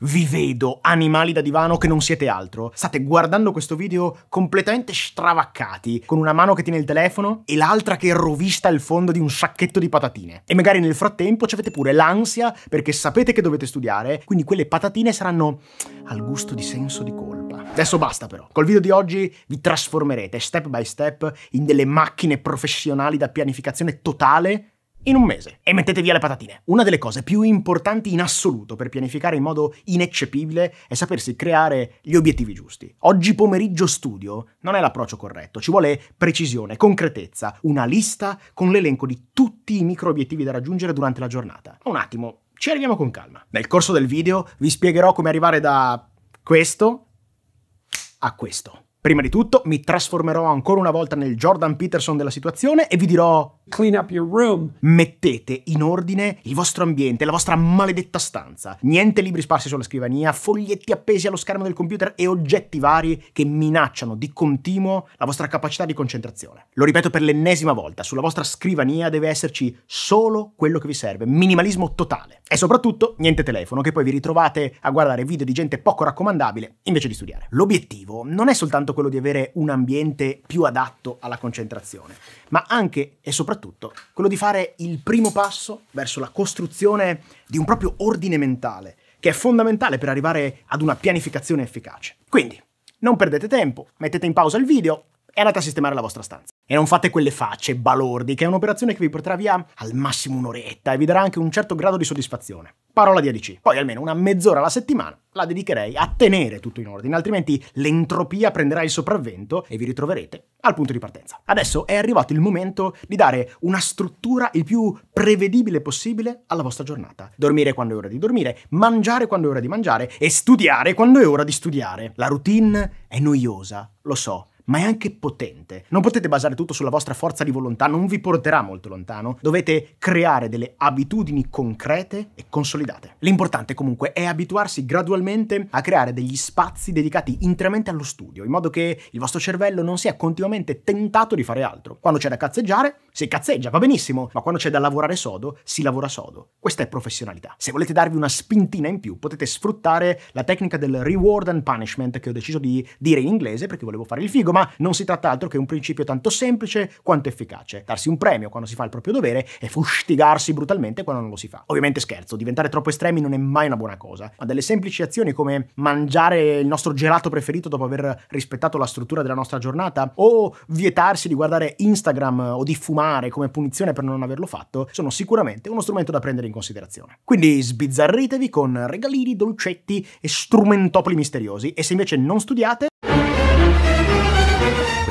Vi vedo, animali da divano che non siete altro. State guardando questo video completamente stravaccati, con una mano che tiene il telefono e l'altra che rovista il fondo di un sacchetto di patatine. E magari nel frattempo ci avete pure l'ansia perché sapete che dovete studiare, quindi quelle patatine saranno al gusto di senso di colpa. Adesso basta però. Col video di oggi vi trasformerete step by step in delle macchine professionali da pianificazione totale in un mese. E mettete via le patatine. Una delle cose più importanti in assoluto per pianificare in modo ineccepibile è sapersi creare gli obiettivi giusti. Oggi pomeriggio studio non è l'approccio corretto, ci vuole precisione, concretezza, una lista con l'elenco di tutti i micro obiettivi da raggiungere durante la giornata. Un attimo, ci arriviamo con calma. Nel corso del video vi spiegherò come arrivare da questo a questo. Prima di tutto mi trasformerò ancora una volta nel Jordan Peterson della situazione e vi dirò Clean up your room. Mettete in ordine il vostro ambiente, la vostra maledetta stanza. Niente libri sparsi sulla scrivania, foglietti appesi allo schermo del computer e oggetti vari che minacciano di continuo la vostra capacità di concentrazione. Lo ripeto per l'ennesima volta, sulla vostra scrivania deve esserci solo quello che vi serve, minimalismo totale. E soprattutto niente telefono, che poi vi ritrovate a guardare video di gente poco raccomandabile invece di studiare. L'obiettivo non è soltanto quello di avere un ambiente più adatto alla concentrazione, ma anche e soprattutto soprattutto quello di fare il primo passo verso la costruzione di un proprio ordine mentale, che è fondamentale per arrivare ad una pianificazione efficace. Quindi, non perdete tempo, mettete in pausa il video, e andate a sistemare la vostra stanza. E non fate quelle facce balordi, che è un'operazione che vi porterà via al massimo un'oretta e vi darà anche un certo grado di soddisfazione. Parola di ADC. Poi almeno una mezz'ora alla settimana la dedicherei a tenere tutto in ordine, altrimenti l'entropia prenderà il sopravvento e vi ritroverete al punto di partenza. Adesso è arrivato il momento di dare una struttura il più prevedibile possibile alla vostra giornata. Dormire quando è ora di dormire, mangiare quando è ora di mangiare e studiare quando è ora di studiare. La routine è noiosa, lo so ma è anche potente. Non potete basare tutto sulla vostra forza di volontà, non vi porterà molto lontano. Dovete creare delle abitudini concrete e consolidate. L'importante comunque è abituarsi gradualmente a creare degli spazi dedicati interamente allo studio, in modo che il vostro cervello non sia continuamente tentato di fare altro. Quando c'è da cazzeggiare, si cazzeggia, va benissimo, ma quando c'è da lavorare sodo, si lavora sodo. Questa è professionalità. Se volete darvi una spintina in più, potete sfruttare la tecnica del reward and punishment che ho deciso di dire in inglese perché volevo fare il figo, ma non si tratta altro che un principio tanto semplice quanto efficace. Darsi un premio quando si fa il proprio dovere e fustigarsi brutalmente quando non lo si fa. Ovviamente scherzo, diventare troppo estremi non è mai una buona cosa, ma delle semplici azioni come mangiare il nostro gelato preferito dopo aver rispettato la struttura della nostra giornata o vietarsi di guardare Instagram o di fumare come punizione per non averlo fatto sono sicuramente uno strumento da prendere in considerazione. Quindi sbizzarritevi con regalini, dolcetti e strumentopoli misteriosi e se invece non studiate...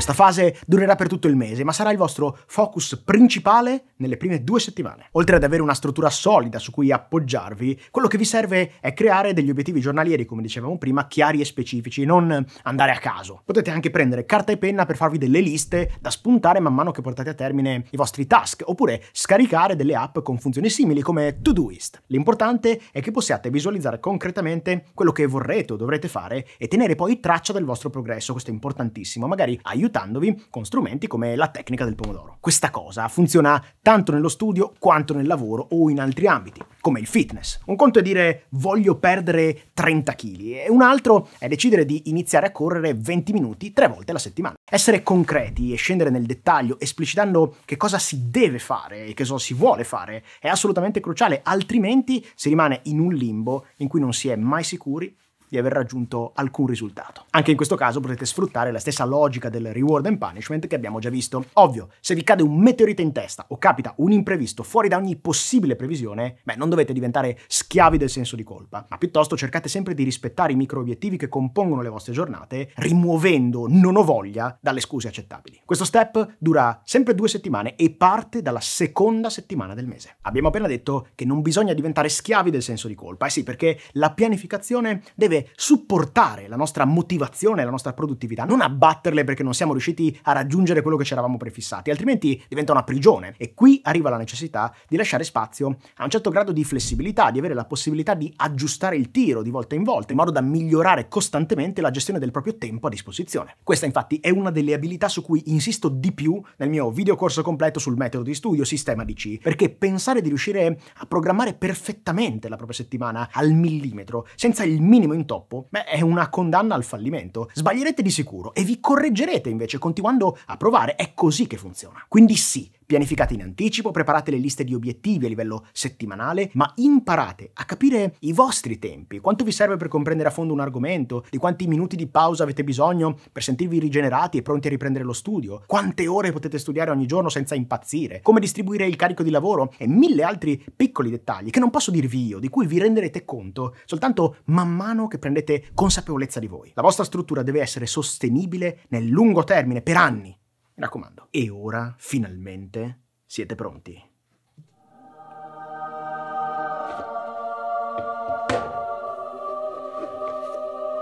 Questa fase durerà per tutto il mese, ma sarà il vostro focus principale nelle prime due settimane. Oltre ad avere una struttura solida su cui appoggiarvi, quello che vi serve è creare degli obiettivi giornalieri, come dicevamo prima, chiari e specifici, non andare a caso. Potete anche prendere carta e penna per farvi delle liste da spuntare man mano che portate a termine i vostri task, oppure scaricare delle app con funzioni simili come Todoist. L'importante è che possiate visualizzare concretamente quello che vorrete o dovrete fare e tenere poi traccia del vostro progresso, questo è importantissimo, magari aiutare aiutandovi con strumenti come la tecnica del pomodoro. Questa cosa funziona tanto nello studio quanto nel lavoro o in altri ambiti, come il fitness. Un conto è dire voglio perdere 30 kg e un altro è decidere di iniziare a correre 20 minuti tre volte alla settimana. Essere concreti e scendere nel dettaglio esplicitando che cosa si deve fare e che cosa si vuole fare è assolutamente cruciale, altrimenti si rimane in un limbo in cui non si è mai sicuri di aver raggiunto alcun risultato. Anche in questo caso potete sfruttare la stessa logica del reward and punishment che abbiamo già visto. Ovvio, se vi cade un meteorite in testa o capita un imprevisto fuori da ogni possibile previsione, beh, non dovete diventare schiavi del senso di colpa, ma piuttosto cercate sempre di rispettare i micro obiettivi che compongono le vostre giornate, rimuovendo non ho voglia dalle scuse accettabili. Questo step dura sempre due settimane e parte dalla seconda settimana del mese. Abbiamo appena detto che non bisogna diventare schiavi del senso di colpa, eh sì, perché la pianificazione deve supportare la nostra motivazione, la nostra produttività, non abbatterle perché non siamo riusciti a raggiungere quello che ci eravamo prefissati, altrimenti diventa una prigione. E qui arriva la necessità di lasciare spazio a un certo grado di flessibilità, di avere la possibilità di aggiustare il tiro di volta in volta, in modo da migliorare costantemente la gestione del proprio tempo a disposizione. Questa infatti è una delle abilità su cui insisto di più nel mio video corso completo sul metodo di studio Sistema DC, perché pensare di riuscire a programmare perfettamente la propria settimana al millimetro, senza il minimo intorno, toppo? Beh, è una condanna al fallimento. Sbaglierete di sicuro e vi correggerete invece continuando a provare. È così che funziona. Quindi sì, Pianificate in anticipo, preparate le liste di obiettivi a livello settimanale, ma imparate a capire i vostri tempi, quanto vi serve per comprendere a fondo un argomento, di quanti minuti di pausa avete bisogno per sentirvi rigenerati e pronti a riprendere lo studio, quante ore potete studiare ogni giorno senza impazzire, come distribuire il carico di lavoro e mille altri piccoli dettagli che non posso dirvi io, di cui vi renderete conto soltanto man mano che prendete consapevolezza di voi. La vostra struttura deve essere sostenibile nel lungo termine, per anni. Mi raccomando. E ora, finalmente, siete pronti.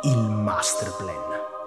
Il master plan.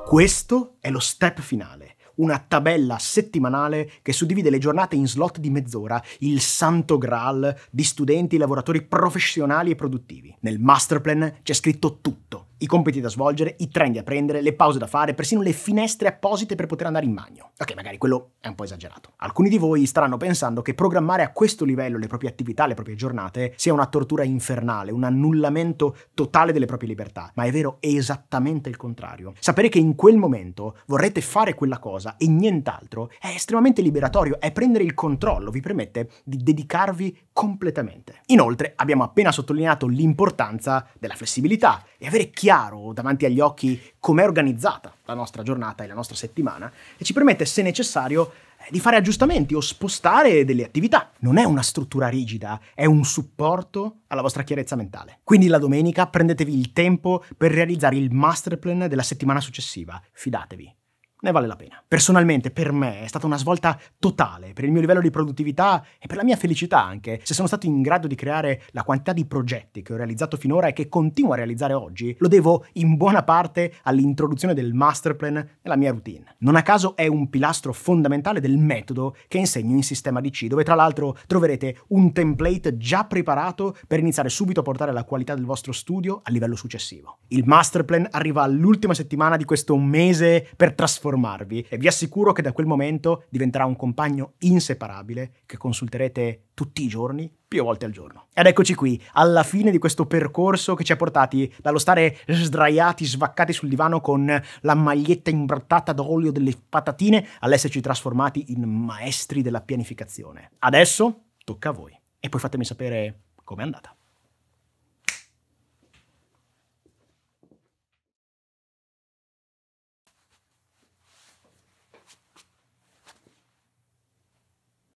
Questo è lo step finale, una tabella settimanale che suddivide le giornate in slot di mezz'ora, il santo graal di studenti, lavoratori professionali e produttivi. Nel masterplan c'è scritto tutto i compiti da svolgere, i trend da prendere, le pause da fare, persino le finestre apposite per poter andare in bagno. Ok, magari quello è un po' esagerato. Alcuni di voi staranno pensando che programmare a questo livello le proprie attività, le proprie giornate, sia una tortura infernale, un annullamento totale delle proprie libertà, ma è vero, è esattamente il contrario. Sapere che in quel momento vorrete fare quella cosa e nient'altro è estremamente liberatorio, è prendere il controllo, vi permette di dedicarvi completamente. Inoltre abbiamo appena sottolineato l'importanza della flessibilità e avere chiaro chiaro davanti agli occhi com'è organizzata la nostra giornata e la nostra settimana e ci permette, se necessario, eh, di fare aggiustamenti o spostare delle attività. Non è una struttura rigida, è un supporto alla vostra chiarezza mentale. Quindi la domenica prendetevi il tempo per realizzare il master plan della settimana successiva, fidatevi ne vale la pena. Personalmente, per me, è stata una svolta totale per il mio livello di produttività e per la mia felicità anche, se sono stato in grado di creare la quantità di progetti che ho realizzato finora e che continuo a realizzare oggi, lo devo in buona parte all'introduzione del masterplan nella mia routine. Non a caso è un pilastro fondamentale del metodo che insegno in Sistema DC, dove tra l'altro troverete un template già preparato per iniziare subito a portare la qualità del vostro studio a livello successivo. Il masterplan arriva all'ultima settimana di questo mese per trasformare informarvi e vi assicuro che da quel momento diventerà un compagno inseparabile che consulterete tutti i giorni, più volte al giorno. Ed eccoci qui, alla fine di questo percorso che ci ha portati dallo stare sdraiati, svaccati sul divano con la maglietta imbrattata d'olio delle patatine, all'esserci trasformati in maestri della pianificazione. Adesso tocca a voi e poi fatemi sapere com'è andata.